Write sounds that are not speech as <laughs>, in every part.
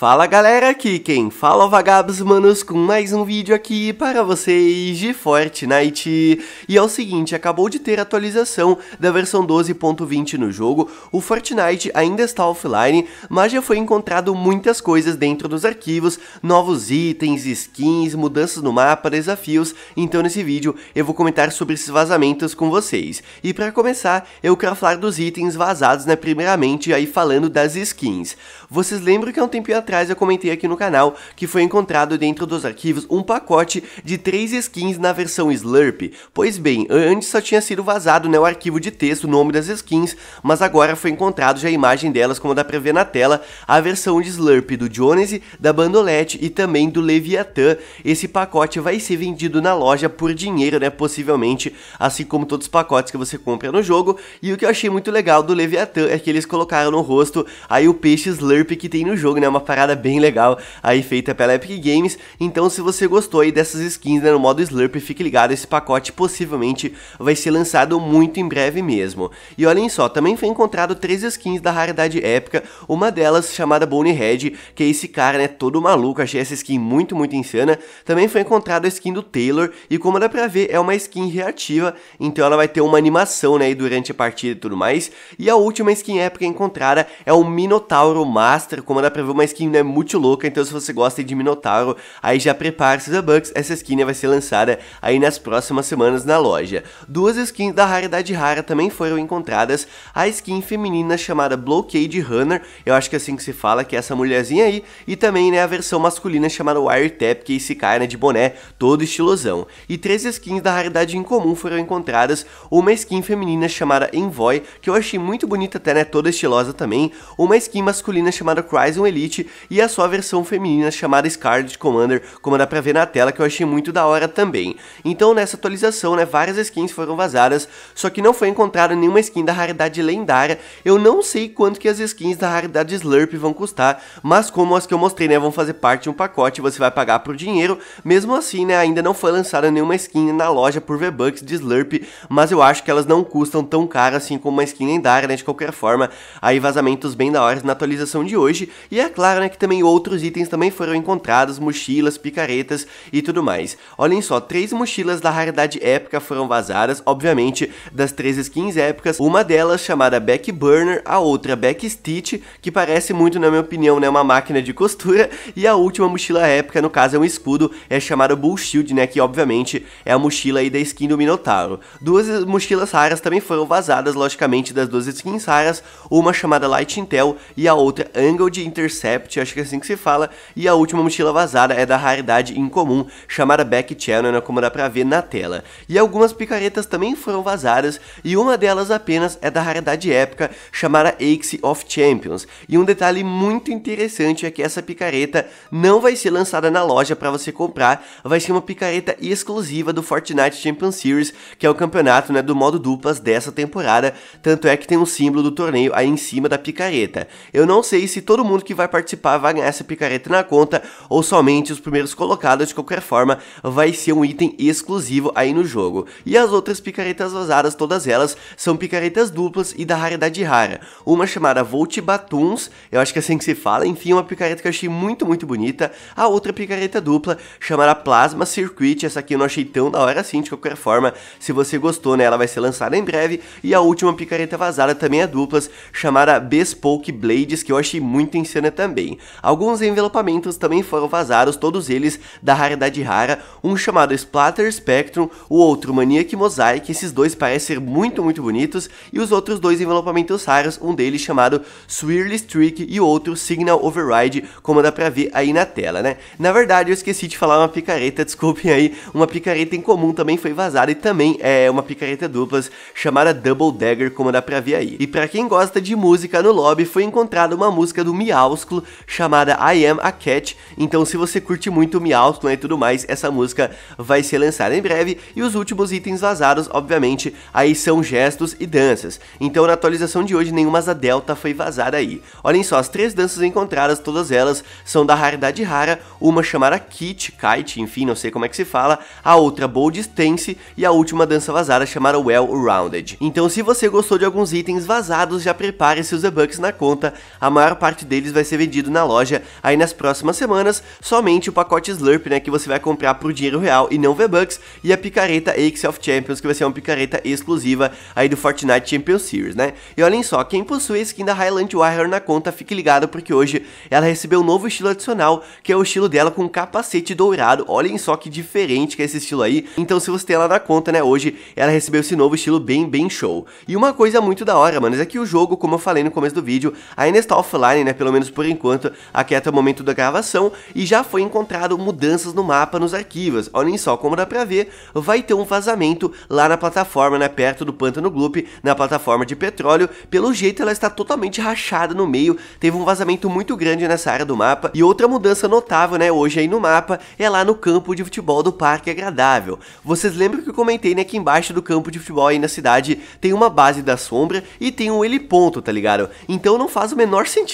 Fala galera, aqui quem fala é o Vagabos Manos com mais um vídeo aqui para vocês de Fortnite. E é o seguinte, acabou de ter atualização da versão 12.20 no jogo, o Fortnite ainda está offline, mas já foi encontrado muitas coisas dentro dos arquivos, novos itens, skins, mudanças no mapa, desafios, então nesse vídeo eu vou comentar sobre esses vazamentos com vocês. E para começar, eu quero falar dos itens vazados, né, primeiramente aí falando das skins. Vocês lembram que há um tempinho atrás eu comentei aqui no canal que foi encontrado dentro dos arquivos um pacote de três skins na versão Slurp? Pois bem, antes só tinha sido vazado né, o arquivo de texto, o nome das skins, mas agora foi encontrado já a imagem delas, como dá pra ver na tela, a versão de Slurp do Jonesy, da Bandolete e também do Leviathan. Esse pacote vai ser vendido na loja por dinheiro, né, possivelmente, assim como todos os pacotes que você compra no jogo. E o que eu achei muito legal do Leviathan é que eles colocaram no rosto aí o peixe Slurp slurp que tem no jogo, né? Uma parada bem legal aí feita pela Epic Games. Então, se você gostou aí dessas skins né, no modo slurp, fique ligado, esse pacote possivelmente vai ser lançado muito em breve mesmo. E olhem só, também foi encontrado três skins da raridade épica, uma delas chamada Bonehead, que é esse cara, né, todo maluco, achei essa skin muito, muito insana. Também foi encontrado a skin do Taylor, e como dá pra ver, é uma skin reativa, então ela vai ter uma animação, né, durante a partida e tudo mais. E a última skin épica encontrada é o Minotauro Mar como dá pra ver, uma skin né, muito louca, então se você gosta de Minotauro, aí já prepare-se da Bucks, essa skin né, vai ser lançada aí nas próximas semanas na loja. Duas skins da raridade rara também foram encontradas, a skin feminina chamada Blockade Runner, eu acho que é assim que se fala, que é essa mulherzinha aí, e também né, a versão masculina chamada Wiretap, que é esse cara né, de boné, todo estilosão. E três skins da raridade incomum foram encontradas, uma skin feminina chamada Envoy, que eu achei muito bonita até, né, toda estilosa também, uma skin masculina chamada Crimson Elite e a sua versão feminina chamada Scarlet Commander, como dá pra ver na tela, que eu achei muito da hora também. Então nessa atualização, né, várias skins foram vazadas, só que não foi encontrada nenhuma skin da raridade lendária, eu não sei quanto que as skins da raridade Slurp vão custar, mas como as que eu mostrei, né, vão fazer parte de um pacote, você vai pagar por dinheiro, mesmo assim, né, ainda não foi lançada nenhuma skin na loja por V-Bucks de Slurp, mas eu acho que elas não custam tão caro assim como uma skin lendária, né, de qualquer forma, aí vazamentos bem da hora na atualização de de hoje. E é claro né, que também outros itens também foram encontrados, mochilas, picaretas e tudo mais. Olhem só, três mochilas da raridade épica foram vazadas, obviamente das três skins épicas, uma delas chamada Backburner, a outra Backstitch, que parece muito, na minha opinião, né, uma máquina de costura, e a última mochila épica, no caso é um escudo, é chamada Bullshield, né, que obviamente é a mochila aí da skin do Minotauro. Duas mochilas raras também foram vazadas, logicamente, das duas skins raras, uma chamada Light Intel e a outra Angled Intercept, acho que é assim que se fala, e a última mochila vazada é da raridade incomum, chamada Back Channel, né, como dá pra ver na tela. E algumas picaretas também foram vazadas, e uma delas apenas é da raridade épica, chamada Axe of Champions. E um detalhe muito interessante é que essa picareta não vai ser lançada na loja para você comprar, vai ser uma picareta exclusiva do Fortnite Champions Series, que é o campeonato né, do modo duplas dessa temporada, tanto é que tem um símbolo do torneio aí em cima da picareta. Eu não sei sei se todo mundo que vai participar vai ganhar essa picareta na conta ou somente os primeiros colocados. De qualquer forma, vai ser um item exclusivo aí no jogo. E as outras picaretas vazadas, todas elas, são picaretas duplas e da raridade rara. Uma chamada Volt Batuns, eu acho que é assim que se fala, enfim, uma picareta que eu achei muito, muito bonita. A outra picareta dupla, chamada Plasma Circuit, essa aqui eu não achei tão da hora assim, de qualquer forma, se você gostou, né, ela vai ser lançada em breve. E a última picareta vazada também é duplas, chamada Bespoke Blades, que eu achei muito em cena também. Alguns envelopamentos também foram vazados, todos eles da raridade rara, um chamado Splatter Spectrum, o outro Maniac Mosaic, esses dois parecem ser muito, muito bonitos, e os outros dois envelopamentos raros, um deles chamado Swirly Streak e o outro Signal Override, como dá pra ver aí na tela, né? Na verdade, eu esqueci de falar uma picareta, <laughs> desculpem aí, uma picareta em comum também foi vazada e também é uma picareta duplas chamada Double Dagger, como dá pra ver aí. E pra quem gosta de música no lobby, foi encontrada uma música música do Miaúsculo chamada I Am a Cat. Então, se você curte muito o Miaúsculo e tudo mais, essa música vai ser lançada em breve. E os últimos itens vazados, obviamente, aí são gestos e danças. Então, na atualização de hoje, nenhuma asa delta foi vazada aí. Olhem só, as três danças encontradas, todas elas são da raridade rara, uma chamada Kit, Kite, enfim, não sei como é que se fala, a outra Bold Stance e a última dança vazada chamada Well Rounded. Então, se você gostou de alguns itens vazados, já prepare seus debugs na conta. A maior maior parte deles vai ser vendido na loja aí nas próximas semanas, somente o pacote Slurp, né, que você vai comprar por dinheiro real e não V-Bucks, e a picareta Axe of Champions, que vai ser uma picareta exclusiva aí do Fortnite Champions Series, né? E olhem só, quem possui a skin da Highland Warrior na conta, fique ligado porque hoje ela recebeu um novo estilo adicional, que é o estilo dela com capacete dourado, olhem só que diferente que é esse estilo aí, então se você tem ela na conta, né, hoje ela recebeu esse novo estilo bem, bem show. E uma coisa muito da hora, mano, é que o jogo, como eu falei no começo do vídeo, ainda está offline, offline, né, pelo menos por enquanto, aqui até o momento da gravação, e já foi encontrado mudanças no mapa nos arquivos. Olhem só, como dá pra ver, vai ter um vazamento lá na plataforma, né, perto do Pântano Gloop, na plataforma de petróleo. Pelo jeito ela está totalmente rachada no meio, teve um vazamento muito grande nessa área do mapa. E outra mudança notável, né, hoje aí no mapa, é lá no campo de futebol do Parque Agradável. Vocês lembram que eu comentei, né, que embaixo do campo de futebol aí na cidade tem uma base da sombra e tem um heliponto, tá ligado? Então não faz o menor sentido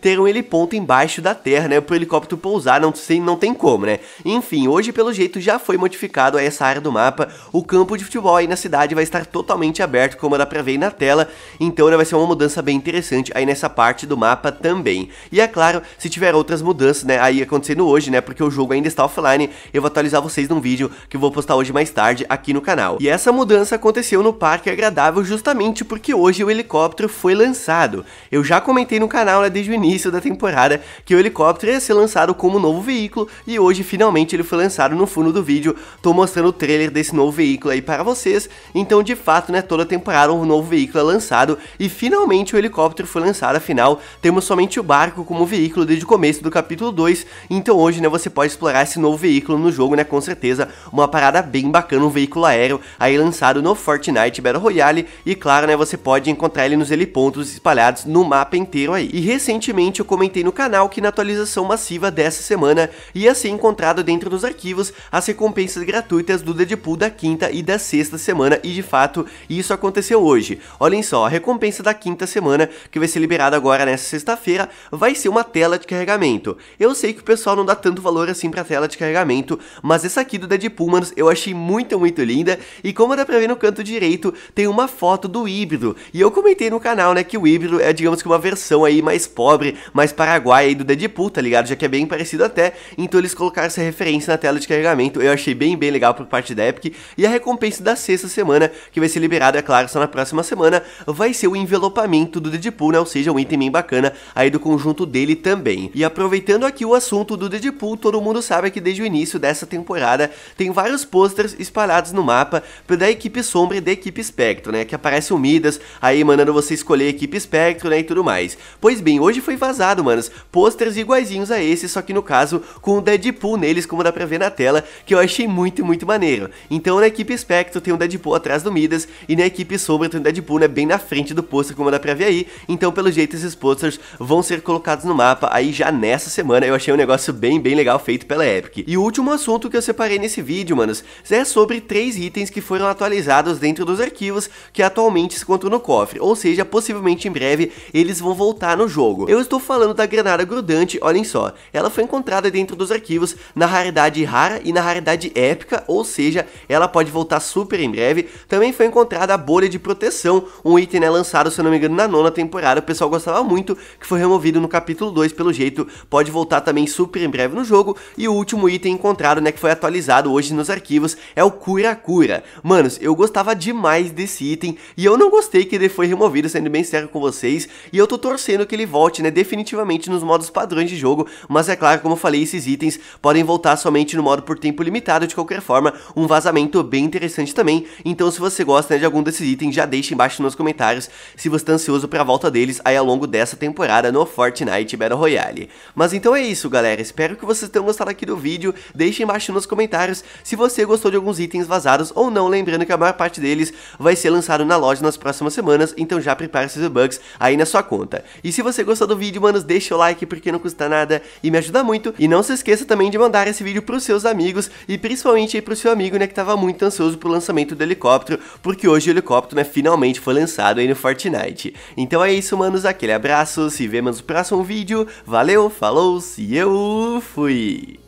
ter um heliponto embaixo da terra, né? Pro helicóptero pousar, não, sei, não tem como, né? Enfim, hoje pelo jeito já foi modificado essa área do mapa. O campo de futebol aí na cidade vai estar totalmente aberto, como dá pra ver aí na tela. Então né, vai ser uma mudança bem interessante aí nessa parte do mapa também. E é claro, se tiver outras mudanças, né? Aí acontecendo hoje, né? Porque o jogo ainda está offline. Eu vou atualizar vocês num vídeo que eu vou postar hoje mais tarde aqui no canal. E essa mudança aconteceu no Parque Agradável justamente porque hoje o helicóptero foi lançado. Eu já comentei no canal sinal é desde o início da temporada que o helicóptero ia ser lançado como novo veículo e hoje finalmente ele foi lançado no fundo do vídeo. Tô mostrando o trailer desse novo veículo aí para vocês. Então, de fato, né, toda temporada um novo veículo é lançado e finalmente o helicóptero foi lançado. Afinal, temos somente o barco como veículo desde o começo do capítulo 2. Então, hoje, né, você pode explorar esse novo veículo no jogo, né, com certeza, uma parada bem bacana, um veículo aéreo aí lançado no Fortnite Battle Royale e claro, né, você pode encontrar ele nos helipontos espalhados no mapa inteiro aí. E recentemente eu comentei no canal que na atualização massiva dessa semana ia ser encontrado dentro dos arquivos as recompensas gratuitas do Deadpool da quinta e da sexta semana e de fato isso aconteceu hoje. Olhem só, a recompensa da quinta semana que vai ser liberada agora nessa sexta-feira vai ser uma tela de carregamento. Eu sei que o pessoal não dá tanto valor assim pra tela de carregamento, mas essa aqui do Deadpool, manos, eu achei muito, muito linda e como dá pra ver no canto direito tem uma foto do híbrido e eu comentei no canal, né, que o híbrido é digamos que uma versão aí mais pobre, mais paraguaia aí do Deadpool, tá ligado? Já que é bem parecido até. Então eles colocaram essa referência na tela de carregamento. Eu achei bem, bem legal por parte da Epic. E a recompensa da sexta semana, que vai ser liberada, é claro, só na próxima semana, vai ser o envelopamento do Deadpool, né? Ou seja, um item bem bacana aí do conjunto dele também. E aproveitando aqui o assunto do Deadpool, todo mundo sabe que desde o início dessa temporada tem vários posters espalhados no mapa da equipe Sombra e da equipe Espectro, né? Que aparece o Midas aí mandando você escolher a equipe Espectro, né? E tudo mais. Pois Pois bem, hoje foi vazado, manos, posters iguaizinhos a esse, só que no caso com o Deadpool neles, como dá pra ver na tela, que eu achei muito, muito maneiro. Então na equipe Spectre tem um Deadpool atrás do Midas e na equipe Sombra tem um Deadpool né, bem na frente do pôster, como dá pra ver aí. Então pelo jeito esses posters vão ser colocados no mapa aí já nessa semana. Eu achei um negócio bem, bem legal feito pela Epic. E o último assunto que eu separei nesse vídeo, manos, é sobre três itens que foram atualizados dentro dos arquivos que atualmente se encontram no cofre. Ou seja, possivelmente em breve eles vão voltar no jogo. Eu estou falando da granada grudante, olhem só. Ela foi encontrada dentro dos arquivos na raridade rara e na raridade épica, ou seja, ela pode voltar super em breve. Também foi encontrada a bolha de proteção, um item né, lançado, se eu não me engano, na nona temporada. O pessoal gostava muito, que foi removido no capítulo 2, pelo jeito. Pode voltar também super em breve no jogo. E o último item encontrado, né, que foi atualizado hoje nos arquivos, é o cura-cura. Manos, eu gostava demais desse item e eu não gostei que ele foi removido, sendo bem sério com vocês. E eu tô torcendo que ele volte, né, definitivamente nos modos padrões de jogo, mas é claro, como eu falei, esses itens podem voltar somente no modo por tempo limitado, de qualquer forma, um vazamento bem interessante também, então se você gosta né, de algum desses itens, já deixa embaixo nos comentários se você está ansioso a volta deles aí ao longo dessa temporada no Fortnite Battle Royale. Mas então é isso, galera, espero que vocês tenham gostado aqui do vídeo, deixa embaixo nos comentários se você gostou de alguns itens vazados ou não, lembrando que a maior parte deles vai ser lançado na loja nas próximas semanas, então já prepare seus bugs aí na sua conta. E se você gostou do vídeo, manos, deixa o like porque não custa nada e me ajuda muito. E não se esqueça também de mandar esse vídeo pros seus amigos e principalmente aí pro seu amigo, né, que tava muito ansioso pro lançamento do helicóptero, porque hoje o helicóptero, né, finalmente foi lançado aí no Fortnite. Então é isso, manos, aquele abraço, se vemos no próximo vídeo, valeu, falou, se eu fui!